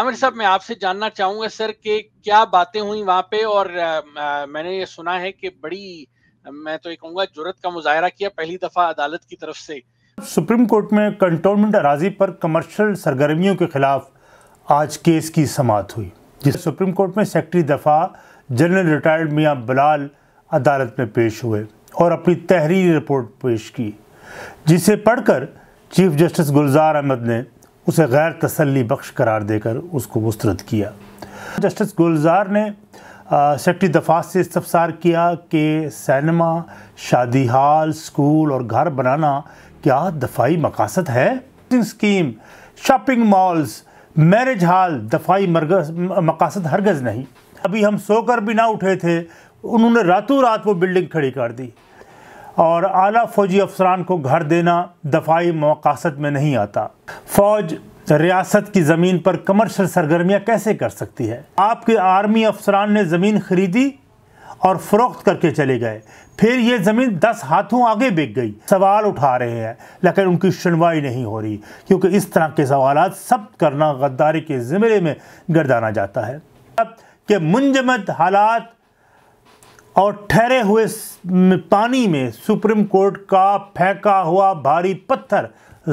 आमिर साहब मैं आपसे जानना चाहूंगा सर कि क्या बातें हुई वहाँ पे और आ, मैंने ये सुना है कि बड़ी मैं तो ये कहूंगा जरूरत का मुजाहरा किया पहली दफ़ा अदालत की तरफ से सुप्रीम कोर्ट में कंटोनमेंट अराजी पर कमर्शियल सरगर्मियों के खिलाफ आज केस की समात हुई जिस सुप्रीम कोर्ट में सेक्रेटरी दफ़ा जनरल रिटायर्ड मियाँ बलाल अदालत में पेश हुए और अपनी तहरीरी रिपोर्ट पेश की जिसे पढ़कर चीफ जस्टिस गुलजार अहमद ने उसे गैर तसली बख्श करार देकर उसको मुस्रद किया जस्टिस गुलजार ने सेक्रेटरी दफात से इस्तफसार किया कि सैनमा शादी हाल स्कूल और घर बनाना क्या दफाई मकासद है scheme shopping malls marriage hall दफाई मरगज मकासद हरगज़ नहीं अभी हम सोकर भी ना उठे थे उन्होंने रातों रात वो बिल्डिंग खड़ी कर दी और आला फौजी अफसरान को घर देना दफाई मकासद में नहीं आता फौज रियासत की ज़मीन पर कमर्शल सरगर्मियाँ कैसे कर सकती है आपके आर्मी अफसरान ने ज़मीन खरीदी और फरोख्त करके चले गए फिर ये ज़मीन दस हाथों आगे बिक गई सवाल उठा रहे हैं लेकिन उनकी सुनवाई नहीं हो रही क्योंकि इस तरह के सवाल सब करना गद्दारी के जमरे में गर्दाना जाता है अब मुंजमद हालात और ठहरे हुए पानी में सुप्रीम कोर्ट का फेंका हुआ भारी पत्थर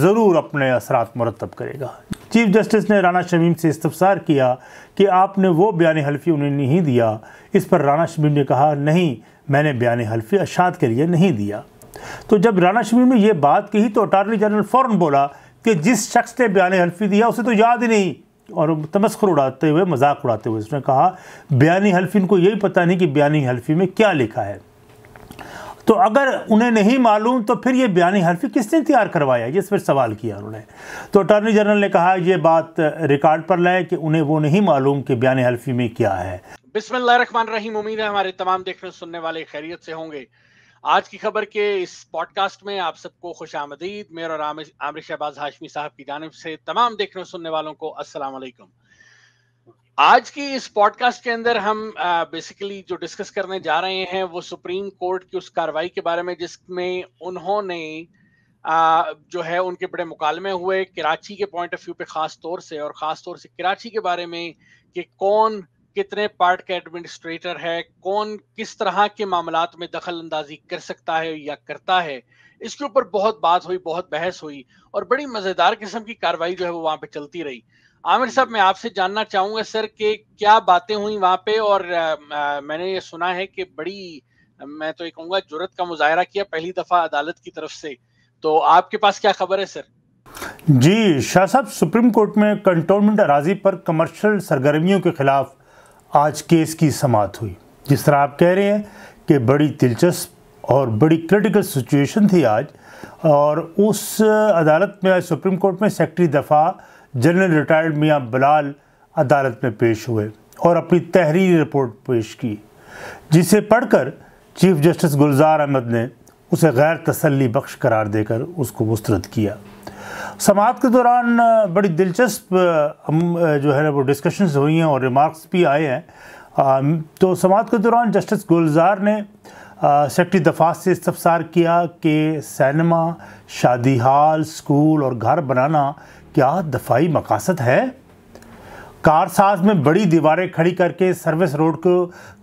ज़रूर अपने असरात मुरतब करेगा चीफ जस्टिस ने राना शमीम से इस्तफसार किया कि आपने वो बयान हल्फी उन्हें नहीं दिया इस पर राना शमीम ने कहा नहीं मैंने बयान हल्फी अशात के लिए नहीं दिया तो जब राना शमीम ने यह बात कही तो अटारनी जनरल फ़ौरन बोला कि जिस शख्स ने बयान हल्फी दिया उसे तो याद ही नहीं और तमस्खर उड़ाते हुए मजाक उड़ाते हुए उसने कहा बयानी हल्फिन को यही पता नहीं कि बयानी हल्फी में क्या लिखा है तो अगर उन्हें नहीं मालूम तो फिर ये बयानी हल्फी किसने तैयार करवाया ये फिर सवाल किया उन्होंने तो अटॉर्नी जनरल ने कहा ये बात रिकॉर्ड पर लाए कि उन्हें वो नहीं मालूम कि बयानी हल्फी में क्या है बिस्मिल्लाह रहमान रहीम उम्मीद है हमारे तमाम देखने सुनने वाले खैरियत से होंगे आज की खबर के इस पॉडकास्ट में आप सबको खुश आमदीद मेरे और आमिर शहबाज हाशमी साहब की जानब से तमाम देखने सुनने वालों को अस्सलाम वालेकुम आज की इस पॉडकास्ट के अंदर हम बेसिकली जो डिस्कस करने जा रहे हैं वो सुप्रीम कोर्ट की उस कार्रवाई के बारे में जिसमें उन्होंने आ, जो है उनके बड़े मुकालमे हुए कराची के पॉइंट ऑफ व्यू पे खास तौर से और ख़ास तौर से कराची के बारे में कि कौन कितने पार्ट के एडमिनिस्ट्रेटर है कौन किस तरह के मामला में दखल अंदाजी कर सकता है या करता है इसके ऊपर बहुत बात हुई बहुत बहस हुई और बड़ी मजेदार किस्म की कार्रवाई जो है वो वहां पे चलती रही आमिर साहब मैं आपसे जानना चाहूंगा सर कि क्या बातें हुई वहां पे और आ, आ, मैंने ये सुना है कि बड़ी मैं तो ये कहूंगा जरूरत का मुजाहरा किया पहली दफा अदालत की तरफ से तो आपके पास क्या खबर है सर जी शाह साहब सुप्रीम कोर्ट में कंटोनमेंट अराजी पर कमर्शियल सरगर्मियों के खिलाफ आज केस की समाप्त हुई जिस तरह आप कह रहे हैं कि बड़ी दिलचस्प और बड़ी क्रिटिकल सिचुएशन थी आज और उस अदालत में आज सुप्रीम कोर्ट में सेक्रेटरी दफ़ा जनरल रिटायर्ड मियाँ बलाल अदालत में पेश हुए और अपनी तहरीरी रिपोर्ट पेश की जिसे पढ़कर चीफ जस्टिस गुलजार अहमद ने उसे गैर तसली बख्श करार देकर उसको मुस्रद किया समात के दौरान बड़ी दिलचस्प जो है ना वो डिस्कशंस हुई हैं और रिमार्क्स भी आए हैं तो समात के दौरान जस्टिस गुलजार ने सेक्टरी दफात से इस्तफसार किया कि सैनमा शादी हाल स्कूल और घर बनाना क्या दफाई मकासद है कार साज में बड़ी दीवारें खड़ी करके सर्विस रोड को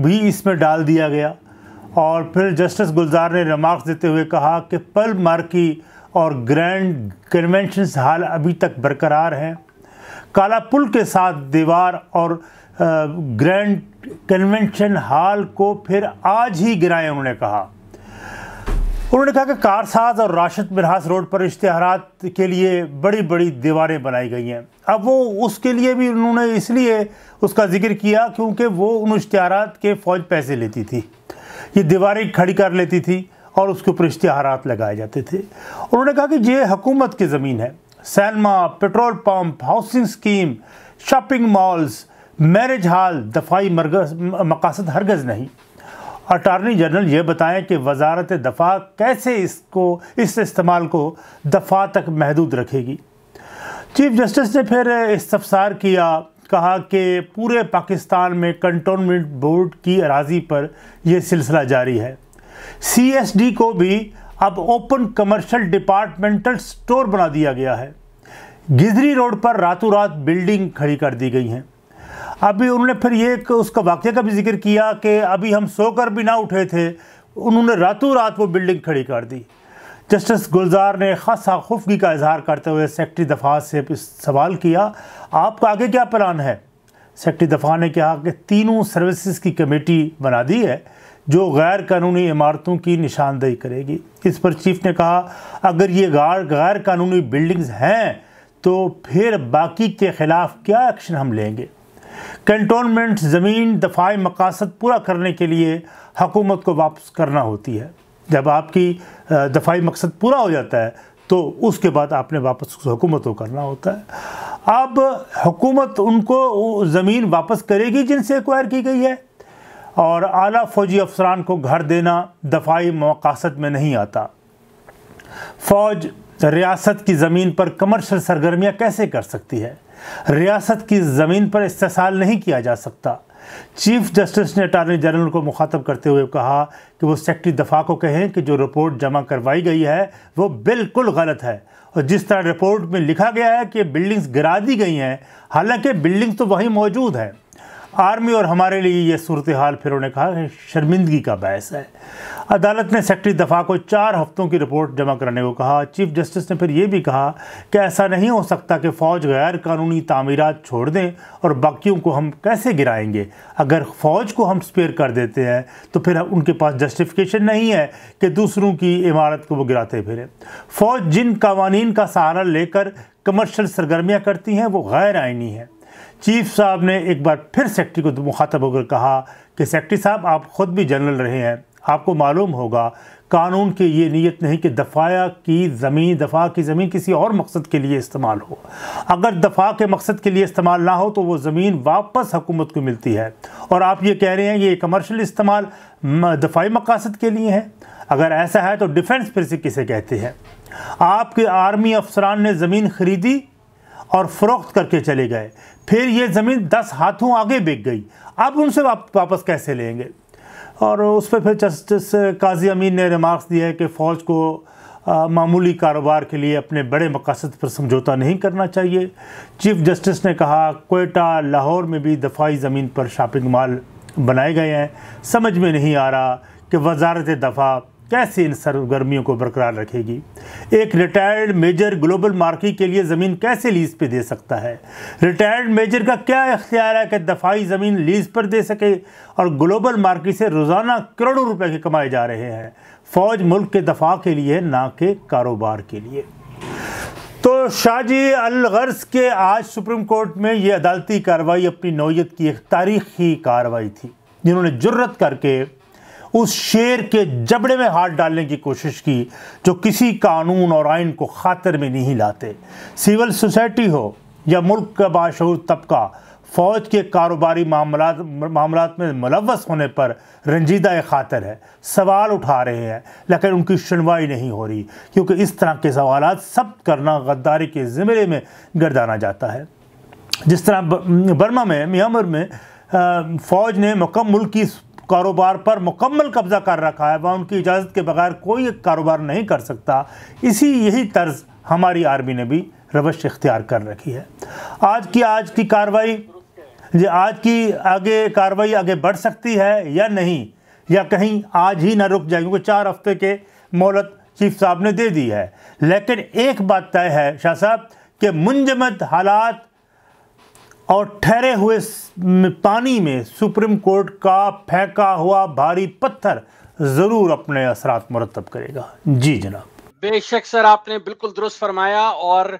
भी इसमें डाल दिया गया और फिर जस्टिस गुलजार ने रिमार्क्स देते हुए कहा कि पल मार की और ग्रैंड कन्वेंशन हाल अभी तक बरकरार हैं काला पुल के साथ दीवार और ग्रैंड कन्वेंशन हॉल को फिर आज ही गिराए उन्होंने कहा उन्होंने कहा कि कारसाज और राशद मिनहास रोड पर इश्तहार के लिए बड़ी बड़ी दीवारें बनाई गई हैं अब वो उसके लिए भी उन्होंने इसलिए उसका जिक्र किया क्योंकि वो उन इश्तहार के फ़ौज पैसे लेती थी ये दीवारें खड़ी कर लेती थी और उसके ऊपर इश्तहारात लगाए जाते थे उन्होंने कहा कि ये हकूमत की ज़मीन है cinema petrol pump housing scheme shopping malls marriage hall दफाई मरगज मकासद हरगज़ नहीं अटारनी जनरल ये बताएं कि वजारत दफ़ा कैसे इसको इस इस्तेमाल को दफ़ा तक महदूद रखेगी चीफ जस्टिस ने फिर इस्तफसार किया कहा कि पूरे पाकिस्तान में कंटोनमेंट बोर्ड की अराजी पर यह सिलसिला जारी है सीएसडी को भी अब ओपन कमर्शियल डिपार्टमेंटल स्टोर बना दिया गया है गिजरी रोड पर रातों रात बिल्डिंग खड़ी कर दी गई हैं अभी उन्होंने फिर ये उसका वाक्य का भी जिक्र किया कि अभी हम सोकर भी ना उठे थे उन्होंने रातों रात वो बिल्डिंग खड़ी कर दी जस्टिस गुलजार ने खासा खुफगी का इजहार करते हुए सेक्रटरी दफा से सवाल किया आपका आगे क्या प्लान है सेक्रटरी दफा ने कहा कि तीनों सर्विसेज की कमेटी बना दी है जो गैर कानूनी इमारतों की निशानदेही करेगी इस पर चीफ ने कहा अगर ये गैर गैर कानूनी बिल्डिंग्स हैं तो फिर बाकी के ख़िलाफ़ क्या एक्शन हम लेंगे कंटोनमेंट ज़मीन दफाई मकासद पूरा करने के लिए हकूमत को वापस करना होती है जब आपकी दफाई मकसद पूरा हो जाता है तो उसके बाद आपने वापस हुकूमत को करना होता है अब हुकूमत उनको ज़मीन वापस करेगी जिनसे एक्वायर की गई है और आला फौजी अफसरान को घर देना दफाई मकासद में नहीं आता फौज रियासत की ज़मीन पर कमर्शल सरगर्मियाँ कैसे कर सकती है रियासत की ज़मीन पर इस्तेसाल नहीं किया जा सकता चीफ जस्टिस ने अटारनी जनरल को मुखातब करते हुए कहा कि वो सेक्रेटरी दफा को कहें कि जो रिपोर्ट जमा करवाई गई है वो बिल्कुल गलत है और जिस तरह रिपोर्ट में लिखा गया है कि बिल्डिंग्स गिरा दी गई हैं हालांकि बिल्डिंग्स तो वहीं मौजूद हैं आर्मी और हमारे लिए ये सूरत हाल फिर उन्होंने कहा कि शर्मिंदगी का बहस है अदालत ने सेक्रेटरी दफा को चार हफ्तों की रिपोर्ट जमा कराने को कहा चीफ जस्टिस ने फिर ये भी कहा कि ऐसा नहीं हो सकता कि फ़ौज गैर कानूनी तमीरत छोड़ दें और बाकियों को हम कैसे गिराएंगे अगर फ़ौज को हम स्पेयर कर देते हैं तो फिर उनके पास जस्टिफिकेशन नहीं है कि दूसरों की इमारत को वो गिराते फिरें फ़ौज जिन कवानीन का सहारा लेकर कमर्शल सरगर्मियाँ करती हैं वो गैर आइनी हैं चीफ साहब ने एक बार फिर सेक्रेटरी को मुखातब होकर कहा कि सेक्रेटरी साहब आप खुद भी जनरल रहे हैं आपको मालूम होगा कानून की ये नीयत नहीं कि दफ़ाया की ज़मीन दफ़ा की ज़मीन किसी और मकसद के लिए इस्तेमाल हो अगर दफ़ा के मकसद के लिए इस्तेमाल ना हो तो वो ज़मीन वापस हुकूमत को मिलती है और आप ये कह रहे हैं ये कमर्शल इस्तेमाल दफ़ाई मकासद के लिए है अगर ऐसा है तो डिफेंस फिर से किसे कहते हैं आपके आर्मी अफसरान ने ज़मीन ख़रीदी और फ़रोख्त करके चले गए फिर ये ज़मीन दस हाथों आगे बिक गई अब उनसे वाप, वापस कैसे लेंगे और उस पर फिर जस्टिस काजी अमीन ने रिमार्क्स दिए कि फ़ौज को मामूली कारोबार के लिए अपने बड़े मकासद पर समझौता नहीं करना चाहिए चीफ जस्टिस ने कहा कोयटा लाहौर में भी दफाई ज़मीन पर शॉपिंग मॉल बनाए गए हैं समझ में नहीं आ रहा कि वजारत दफ़ा कैसे इन सरगर्मियों को बरकरार रखेगी एक रिटायर्ड मेजर ग्लोबल मार्किंग के लिए ज़मीन कैसे लीज पे दे सकता है रिटायर्ड मेजर का क्या अख्तियार है कि दफाई ज़मीन लीज पर दे सके और ग्लोबल मार्किंग से रोज़ाना करोड़ों रुपए के कमाए जा रहे हैं फ़ौज मुल्क के दफा के लिए ना के कारोबार के लिए तो शाहजी अलगर्स के आज सुप्रीम कोर्ट में ये अदालती कार्रवाई अपनी नौीयत की एक तारीखी कार्रवाई थी जिन्होंने जुर्रत करके उस शेर के जबड़े में हाथ डालने की कोशिश की जो किसी कानून और आइन को खातर में नहीं लाते सिविल सोसाइटी हो या मुल्क का बाशूर तबका फ़ौज के कारोबारी मामला मामला में मुलवस होने पर रंजीदा खातर है सवाल उठा रहे हैं लेकिन उनकी सुनवाई नहीं हो रही क्योंकि इस तरह के सवाल सब करना गद्दारी के ज़िमरे में गर्दाना जाता है जिस तरह बर्मा में म्यांमार में फ़ौज ने मुकम्मल की कारोबार पर मुकम्मल कब्जा कर रखा है वह उनकी इजाज़त के बगैर कोई कारोबार नहीं कर सकता इसी यही तर्ज हमारी आर्मी ने भी रवश इख्तियार कर रखी है आज की आज की कार्रवाई आज की आगे कार्रवाई आगे बढ़ सकती है या नहीं या कहीं आज ही ना रुक जाए क्योंकि चार हफ्ते के मोहलत चीफ साहब ने दे दी है लेकिन एक बात तय है शाह साहब कि मुंजमद हालात और ठहरे हुए पानी में सुप्रीम कोर्ट का फेंका हुआ भारी पत्थर ज़रूर अपने असरात मुरतब करेगा जी जनाब बेशक सर आपने बिल्कुल दुरुस्त फरमाया और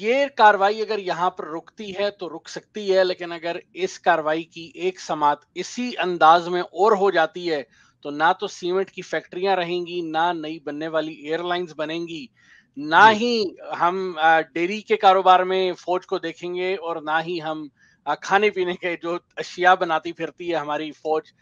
ये कार्रवाई अगर यहाँ पर रुकती है तो रुक सकती है लेकिन अगर इस कार्रवाई की एक समात इसी अंदाज में और हो जाती है तो ना तो सीमेंट की फैक्ट्रियां रहेंगी ना नई बनने वाली एयरलाइंस बनेंगी ना ही हम डेयरी के कारोबार में फौज को देखेंगे और ना ही हम खाने पीने के जो अशिया बनाती फिरती है हमारी फौज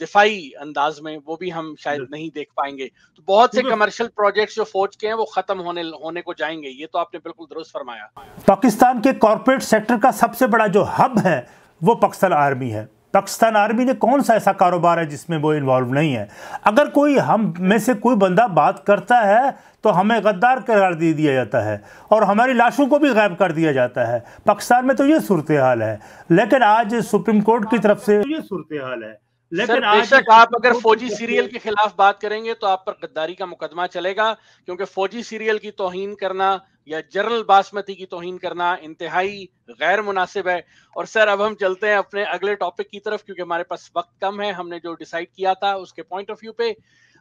दिफाई अंदाज में वो भी हम शायद नहीं देख पाएंगे तो बहुत से कमर्शियल प्रोजेक्ट्स जो फौज के हैं वो खत्म होने होने को जाएंगे ये तो आपने बिल्कुल दुरुस्त फरमाया पाकिस्तान के कॉरपोरेट सेक्टर का सबसे बड़ा जो हब है वो पक्सल आर्मी है पाकिस्तान आर्मी ने कौन सा ऐसा कारोबार है जिसमें वो इन्वॉल्व नहीं है अगर कोई हम में से कोई बंदा बात करता है तो हमें गद्दार करार दे दिया जाता है और हमारी लाशों को भी गायब कर दिया जाता है पाकिस्तान में तो ये सूरत हाल है लेकिन आज सुप्रीम कोर्ट की तरफ से ये सूरत हाल है लेकिन बेशक आप अगर फौजी सीरियल के खिलाफ बात करेंगे तो आप पर गद्दारी का मुकदमा चलेगा क्योंकि फौजी सीरियल की तोहिन करना या जर्नल बासमती की तोहिन करना इंतहाई गैर मुनासिब है और सर अब हम चलते हैं अपने अगले टॉपिक की तरफ क्योंकि हमारे पास वक्त कम है हमने जो डिसाइड किया था उसके पॉइंट ऑफ व्यू पे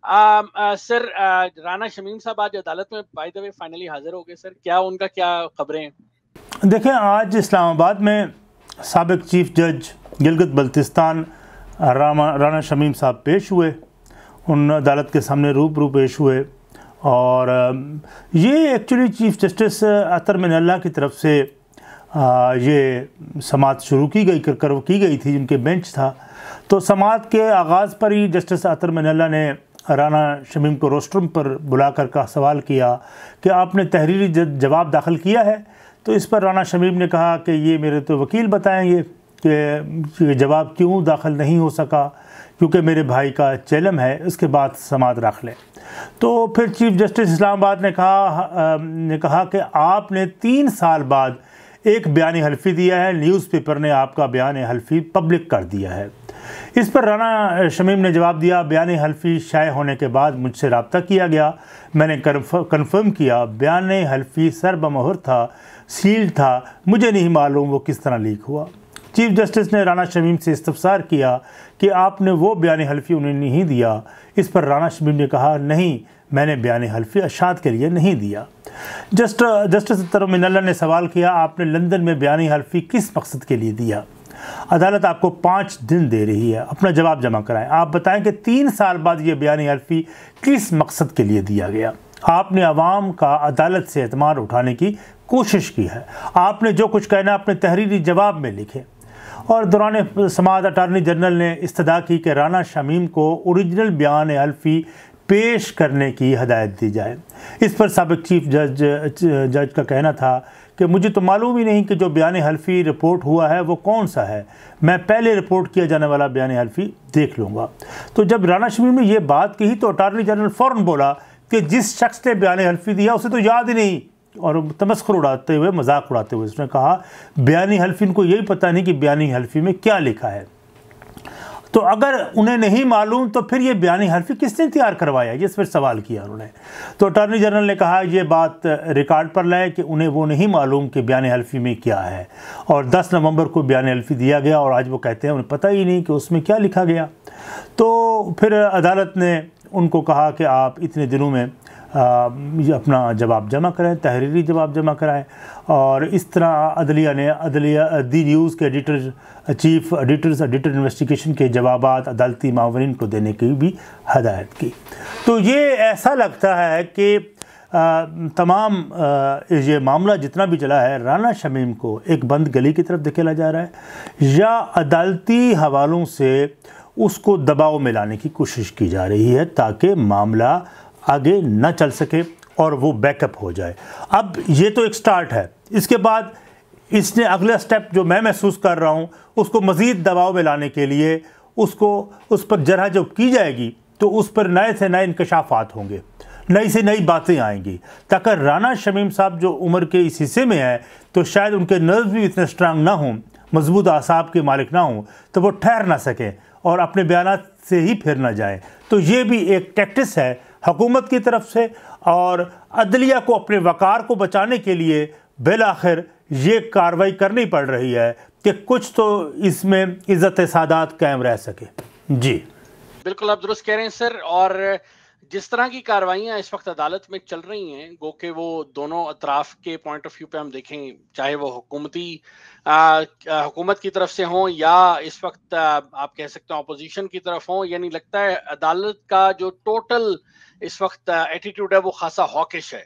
आ, आ, सर आ, राना शमीम साहब आज अदालत में बाय द वे फाइनली हाजिर हो गए सर क्या उनका क्या खबरें हैं देखें आज इस्लामाबाद में सबक चीफ जज गिलगित बल्तिस्तान रामा राना शमीम साहब पेश हुए उन अदालत के सामने रूप पेश हुए और ये actually chief justice Athar Minallah की तरफ से ये समात शुरू की गई कर की गई थी जिनके बेंच था तो समात के आगाज़ पर ही जस्टिस अतर मिनल्ला ने राना शमीम को रोस्ट्रम पर बुलाकर का सवाल किया कि आपने तहरीरी जवाब दाखिल किया है तो इस पर राना शमीम ने कहा कि ये मेरे तो वकील बताएंगे जवाब क्यों दाखिल नहीं हो सका क्योंकि मेरे भाई का चैलम है इसके बाद समात रख लें तो फिर चीफ जस्टिस इस्लामाबाद ने कहा ने कहा कि आपने तीन साल बाद एक बयान हल्फी दिया है न्यूज़पेपर ने आपका बयान हल्फी पब्लिक कर दिया है इस पर राना शमीम ने जवाब दिया बयान हल्फी शाये होने के बाद मुझसे रबता किया गया मैंने कन्फर्म किया बयान हल्फी सरबमहर था सील था मुझे नहीं मालूम वो किस तरह लीक हुआ चीफ जस्टिस ने राना शमीम से इस्तफसार किया कि आपने वो बयान हल्फी उन्हें नहीं दिया इस पर राना शमीम ने कहा नहीं मैंने बयान हल्फी अशात के लिए नहीं दिया जस्ट जस्टिस तरमिनल्ला ने सवाल किया आपने लंदन में बयान हल्फी किस मकसद के लिए दिया अदालत आपको पाँच दिन दे रही है अपना जवाब जमा कराएं आप बताएं कि तीन साल बाद ये बयान हल्फी किस मकसद के लिए दिया गया आपने आवाम का अदालत से अतमाद उठाने की कोशिश की है आपने जो कुछ कहना अपने तहरीरी जवाब में लिखे और दौरान समाज अटारनी जनरल ने इस्तः की कि राना शमीम को औरिजिनल बयान हल्फी पेश करने की हदायत दी जाए इस पर सबक चीफ जज जज का कहना था कि मुझे तो मालूम ही नहीं कि जो बयान हल्फी रिपोर्ट हुआ है वो कौन सा है मैं पहले रिपोर्ट किया जाने वाला बयान हल्फी देख लूँगा तो जब राना शमीम ने यह बात कही तो अटारनी जनरल फ़ौर बोला कि जिस शख्स ने बयान हल्फी दिया उसे तो याद ही नहीं और तमस्कर उड़ाते हुए मजाक उड़ाते हुए उसने कहा बयानी हल्फी को यही पता नहीं कि बयानी हल्फी में क्या लिखा है तो अगर उन्हें नहीं मालूम तो फिर ये बयानी हल्फी किसने तैयार करवाया ये इस सवाल किया उन्होंने तो अटॉर्नी जनरल ने कहा ये बात रिकॉर्ड पर लाए कि उन्हें वो नहीं मालूम कि बयान हल्फी में क्या है और 10 नवंबर को बयान हल्फी दिया गया और आज वो कहते हैं उन्हें पता ही नहीं कि उसमें क्या लिखा गया तो फिर अदालत ने उनको कहा कि आप इतने दिनों में अपना जवाब जमा कराएँ तहरीरी जवाब जमा कराएँ और इस तरह अदलिया ने अदलिया दी न्यूज़ के editor chief editors editor investigation के जवाब अदालती मावरीन को देने की भी हदायत की तो ये ऐसा लगता है कि आ, तमाम आ, ये मामला जितना भी चला है राना शमीम को एक बंद गली की तरफ धकेला जा रहा है या अदालती हवालों से उसको दबाव में लाने की कोशिश की जा रही है ताकि मामला आगे न चल सके और वो बैकअप हो जाए अब ये तो एक स्टार्ट है इसके बाद इसने अगला स्टेप जो मैं महसूस कर रहा हूँ उसको मज़ीद दबाव में लाने के लिए उसको उस पर जरा जब की जाएगी तो उस पर नए से नए इंकशाफात होंगे नई से नई बातें आएंगी ताकि राना शमीम साहब जो उम्र के इस हिस्से में हैं तो शायद उनके नर्व भी इतने स्ट्रांग ना हों मजबूत आसाब के मालिक ना हों तो वो ठहर ना सकें और अपने बयान से ही फिर ना जाएँ तो ये भी एक टैक्टिस है हुकूमत की तरफ से और अदलिया को अपने वक़ार को बचाने के लिए बिल आखिर ये कार्रवाई करनी पड़ रही है कि कुछ तो इसमें इज़्ज़त सादात कायम रह सके जी बिल्कुल आप दुरुस्त कह रहे हैं सर और जिस तरह की कार्रवाइयां इस वक्त अदालत में चल रही हैं गो के वो दोनों अतराफ के पॉइंट ऑफ व्यू पे हम देखें चाहे वो हुकूमती हुकूमत की तरफ से हों या इस वक्त आ, आप कह सकते हैं अपोजिशन की तरफ हों यानी लगता है अदालत का जो टोटल इस वक्त एटीट्यूड है वो खासा हॉकिश है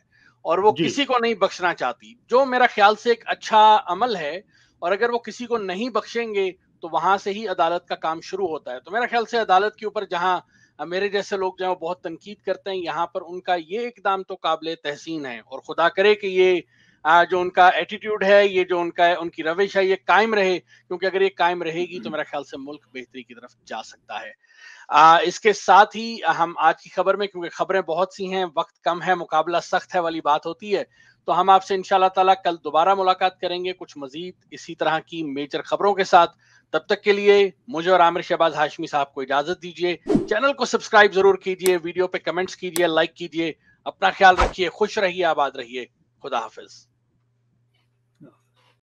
और वो किसी को नहीं बख्शना चाहती जो मेरा ख्याल से एक अच्छा अमल है और अगर वो किसी को नहीं बख्शेंगे तो वहां से ही अदालत का काम शुरू होता है तो मेरा ख्याल से अदालत के ऊपर जहाँ मेरे जैसे लोग जो है बहुत तनकीद करते हैं यहाँ पर उनका ये इकदाम तो काबिल तहसीन है और खुदा करे कि ये जो उनका एटीट्यूड है ये जो उनका उनकी रविश है ये कायम रहे क्योंकि अगर ये कायम रहेगी तो हम्म। मेरा ख्याल से मुल्क बेहतरी की तरफ जा सकता है आ, इसके साथ ही हम आज की खबर में क्योंकि खबरें बहुत सी हैं वक्त कम है मुकाबला सख्त है वाली बात होती है तो हम आपसे इंशाल्लाह ताला कल दोबारा मुलाकात करेंगे कुछ मजीद इसी तरह की मेजर खबरों के साथ तब तक के लिए मुझे और आमिर शहबाज हाशमी साहब को इजाजत दीजिए चैनल को सब्सक्राइब जरूर कीजिए वीडियो पे कमेंट्स कीजिए लाइक कीजिए अपना ख्याल रखिए खुश रहिए आबाद रहिए खुदा हाफिज़